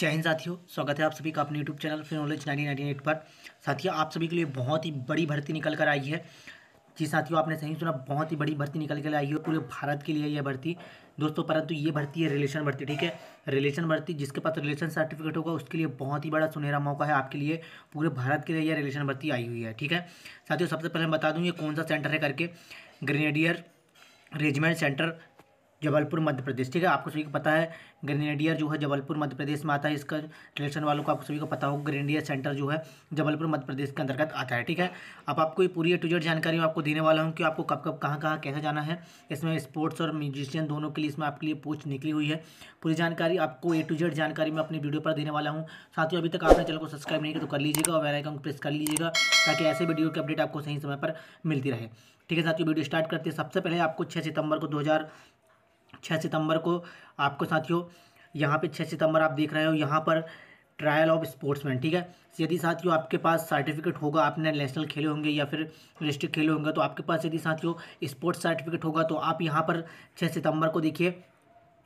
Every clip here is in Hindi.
जय हिंद साथियों स्वागत है आप सभी का अपने यूट्यूब चैनल फिर नॉलेज नाइनटीन पर साथियों आप सभी के लिए बहुत ही बड़ी भर्ती निकल कर आई है जी साथियों आपने सही सुना बहुत ही बड़ी भर्ती निकल कर आई है पूरे भारत के लिए यह भर्ती दोस्तों परंतु ये भर्ती है रिलेशन भर्ती ठीक है रिलेशन भर्ती जिसके पास रिलेशन सर्टिफिकेट होगा उसके लिए बहुत ही बड़ा सुनहरा मौका है आपके लिए पूरे भारत के लिए यह रिलेशन भर्ती आई हुई है ठीक है साथियों सबसे पहले मैं बता दूँ ये कौन सा सेंटर है करके grenadier regiment centre Jabalpur Madhya Pradesh ठीक है आपको सभी को पता है ग्रेनेडियर जो है जबलपुर मध्य प्रदेश में आता है इसका रिलेशन वालों को आपको सभी को पता हो ग्रेनेडियर सेंटर जो है जबलपुर मध्य प्रदेश के अंतर्गत आता है ठीक है अब आपको ये पूरी टू जेड जानकारी मैं आपको देने वाला हूँ कि आपको कब कब कहाँ कहाँ कैसे जाना है इसमें स्पोर्ट्स और म्यूजिशियन दोनों के लिए इसमें आपके लिए पोस्ट निकली हुई है पूरी जानकारी आपको ए टू जेड जानकारी मैं अपनी वीडियो पर देने वाला हूँ साथ ही अभी तक आपने चैनल को सब्सक्राइब नहीं किया तो कर लीजिएगा और बेलाइकन प्रेस कर लीजिएगा ताकि ऐसे वीडियो की अपडेट आपको सही समय पर मिलती रहे ठीक है साथियों वीडियो स्टार्ट करते हैं सबसे पहले आपको 6 सितंबर को हज़ार छः सितंबर को आपको साथियों यहाँ पे छः सितंबर आप देख रहे हो यहाँ पर ट्रायल ऑफ स्पोर्ट्समैन ठीक है तो यदि साथियों आपके पास सर्टिफिकेट होगा आपने नेशनल खेले होंगे या फिर डिस्ट्रिक्ट खेले होंगे तो आपके पास यदि साथियों स्पोर्ट्स सर्टिफिकेट होगा तो आप यहाँ पर छः सितंबर को देखिए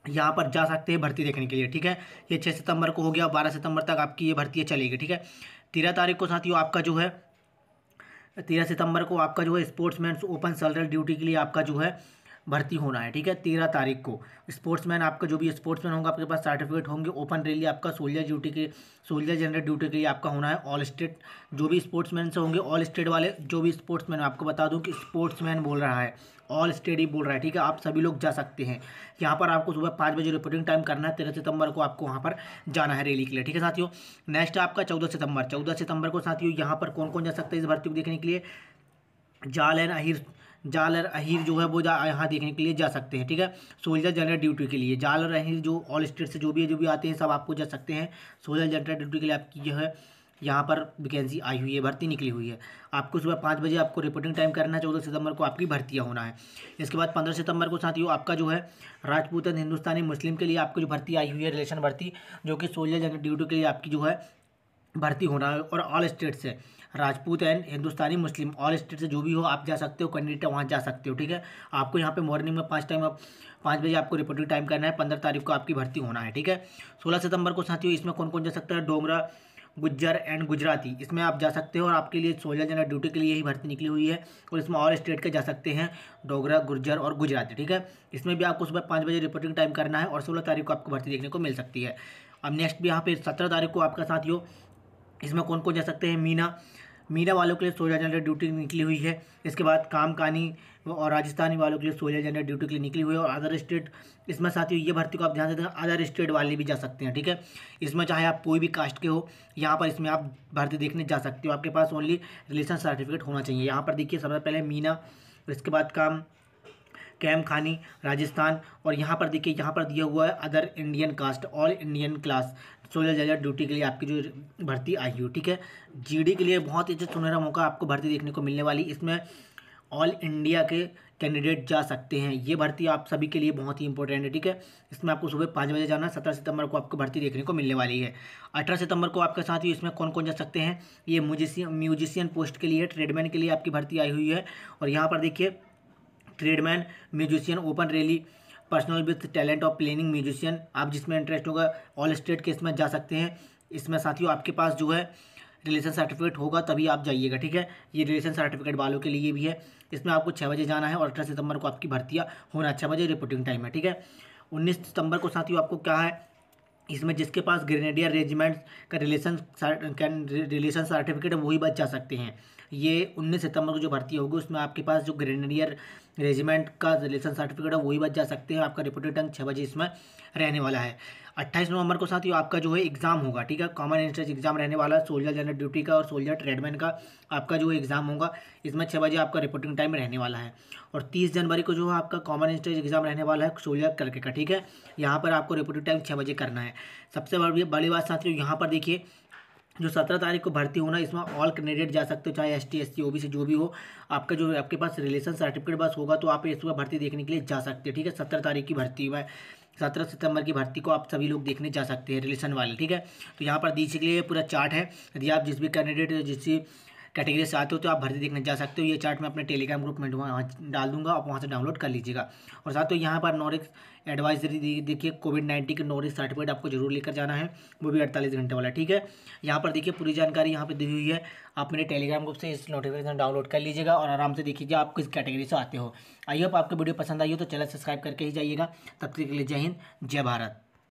यहाँ पर जा सकते हैं भर्ती देखने के लिए ठीक है ये छः सितंबर को हो गया बारह सितंबर तक आपकी ये भर्ती चलेगी ठीक है तेरह तारीख को साथियों आपका जो है तेरह सितंबर को आपका जो है स्पोर्ट्समैन ओपन सेलरल ड्यूटी के लिए आपका जो है भर्ती होना है ठीक है तेरह तारीख को स्पोर्ट्समैन आपका जो भी स्पोर्ट्समैन होगा आपके पास सर्टिफिकेट होंगे ओपन रैली आपका सोल्जर ड्यूटी के सोल्जर जनरल ड्यूटी के लिए आपका होना है ऑल स्टेट जो भी स्पोर्ट्समैन से होंगे ऑल स्टेट वाले जो भी स्पोर्ट्समैन आपको बता दूँ कि स्पोर्ट्समैन बोल रहा है ऑल स्टेट ही बोल रहा है ठीक है आप सभी लोग जा सकते हैं यहाँ पर आपको सुबह पाँच बजे रिपोर्टिंग टाइम करना है तेरह सितंबर को आपको वहाँ पर जाना है रैली के लिए ठीक है साथियों नेक्स्ट आपका चौदह सितंबर चौदह सितंबर को साथियों यहाँ पर कौन कौन जा सकता है इस भर्ती को देखने के लिए जालन अहिर जाल और अहिर जो है वो यहाँ देखने के लिए जा सकते हैं ठीक है सोल्जर जनरल ड्यूटी के लिए जाल और अहिर जो ऑल स्टेट से जो भी जो भी आते हैं सब आपको जा सकते हैं सोल्जर जनरल ड्यूटी के लिए आपकी जो है यहाँ पर वैकेंसी आई हुई है भर्ती निकली हुई है आपको सुबह पाँच बजे आपको रिपोर्टिंग टाइम करना है चौदह सितंबर को आपकी भर्तियाँ होना है इसके बाद पंद्रह सितंबर को साथियों आपका जो है राजपूतन हिंदुस्तानी मुस्लिम के लिए आपको जो भर्ती आई हुई है रिलेशन भर्ती जो कि सोल्जर जनरल ड्यूटी के लिए आपकी जो है भर्ती होना है और ऑल स्टेट से Rajput and Hindustani Muslim all state से जो भी हो आप जा सकते हो कैंडिडेट वहाँ जा सकते हो ठीक है आपको यहाँ पे मॉर्निंग में पाँच टाइम आप पाँच बजे आपको रिपोर्टिंग टाइम करना है पंद्रह तारीख को आपकी भर्ती होना है ठीक है सोलह सितंबर को साथियों इसमें कौन कौन जा सकता है डोमरा गुज्जर एंड गुजराती इसमें आप जा सकते हो और आपके लिए सोलह जनरल ड्यूटी के लिए ही भर्ती निकली हुई है और इसमें और स्टेट के जा सकते हैं डोगरा गुर्जर और गुजराती ठीक है इसमें भी आपको सुबह पाँच बजे रिपोर्टिंग टाइम करना है और सोलह तारीख को आपको भर्ती देखने को मिल सकती है अब नेक्स्ट भी यहाँ पे सत्रह तारीख को आपका साथियों इसमें कौन कौन जा सकते हैं मीना मीना वालों के लिए सोलह जनरल ड्यूटी निकली हुई है इसके बाद कामकानी और राजस्थानी वालों के लिए सोलह जनरल ड्यूटी के लिए निकली हुई है और अदर स्टेट इसमें साथ ही ये भर्ती को आप ध्यान देते हैं अदर स्टेट वाले भी जा सकते हैं ठीक है इसमें चाहे आप कोई भी कास्ट के हो यहाँ पर इसमें आप भर्ती देखने जा सकते हो आपके पास ओनली रिलेशन सर्टिफिकेट होना चाहिए यहाँ पर देखिए सबसे पहले मीना इसके बाद काम कैम खानी राजस्थान और यहाँ पर देखिए यहाँ पर दिया हुआ है other Indian caste all Indian class soldier duty के लिए आपकी जो भर्ती आई हुई ठीक है जीडी के लिए बहुत ही अच्छा सुनहरा मौका आपको भर्ती देखने को मिलने वाली इसमें ऑल इंडिया के कैंडिडेट जा सकते हैं ये भर्ती आप सभी के लिए बहुत ही इंपॉर्टेंट है ठीक है इसमें आपको सुबह पाँच बजे जाना सत्रह सितंबर को आपको भर्ती देखने को मिलने वाली है अठारह सितंबर को आपके साथ ही इसमें कौन कौन जा सकते हैं ये म्यूजिशियन म्यूजिशियन पोस्ट के लिए ट्रेडमैन के लिए आपकी भर्ती आई हुई है और यहाँ पर देखिए tradesman musician open rally personal with talent of planning musician आप जिसमें इंटरेस्ट होगा ऑल स्टेट के इसमें जा सकते हैं इसमें साथियों आपके पास जो है रिलेशन सर्टिफिकेट होगा तभी आप जाइएगा ठीक है ये रिलेशन सर्टिफिकेट वालों के लिए भी है इसमें आपको छः बजे जाना है और अठारह सितंबर को आपकी भर्तियाँ होना छः बजे रिपोर्टिंग टाइम है ठीक है उन्नीस सितंबर को साथियों आपको क्या है इसमें जिसके पास ग्रेनेडियर रेजिमेंट का रिलेशन कैन रिलेशन सर्टिफिकेट है वही बच जा सकते हैं ये 19 सितंबर को जो भर्ती होगी उसमें आपके पास जो ग्रेनेडियर रेजिमेंट का रिलेशन सर्टिफिकेट है वही बच जा सकते हैं आपका रिपोर्टेड टंग छः बजे इसमें रहने वाला है अट्ठाईस नवंबर को ही आपका जो है एग्जाम होगा ठीक है कॉमन एंट्रेंस एग्जाम रहने वाला है सोल्जर जनरल ड्यूटी का और सोल्जर ट्रेडमैन का आपका जो है एग्जाम होगा इसमें छः बजे आपका रिपोर्टिंग टाइम रहने वाला है और तीस जनवरी को जो है आपका कॉमन एंट्रेंस एग्जाम रहने वाला है सोल्जर करके का ठीक है यहाँ पर आपको रिपोर्टिंग टाइम छः बजे करना है सबसे बड़ी बड़ी बात साथियों यहाँ पर देखिए जो सत्रह तारीख को भर्ती होना इसमें ऑल कैंडिडेट जा सकते हो चाहे S T S C O B C जो भी हो आपका जो आपके पास रिलेशन सर्टिफिकेट बस होगा तो आप इसमें भर्ती देखने के लिए जा सकते हो ठीक है सत्रह तारीख की भर्ती हुआ है सत्रह सितंबर की भर्ती को आप सभी लोग देखने जा सकते हैं रिलेशन वाले ठीक है तो यहाँ पर दीजिए पूरा चार्ट है यदि आप जिस भी कैंडिडेट जिस भी कैटेगरी से आते हो तो आप भर्ती देखने जा सकते हो ये चार्ट मैं अपने टेलीग्राम ग्रुप में वहाँ डाल दूंगा आप वहाँ से डाउनलोड कर लीजिएगा और साथ ही तो यहाँ पर नॉरिक एडवाइजरी देखिए कोविड नाइन्टीन के नॉरिक सर्टिफिकेट आपको जरूर लेकर जाना है वो भी अड़तालीस घंटे वाला ठीक है यहाँ पर देखिए पूरी जानकारी यहाँ पर दी हुई है आप मेरे टेलीग्राम ग्रुप से इस नोटिफिकेशन डाउनलोड कर लीजिएगा और आराम से देखिए आप किस कैटेगरी से आते हो आइए आप आपको वीडियो पसंद आई हो तो चैनल सब्सक्राइब करके ही जाइएगा तब तक के लिए जय हिंद जय भारत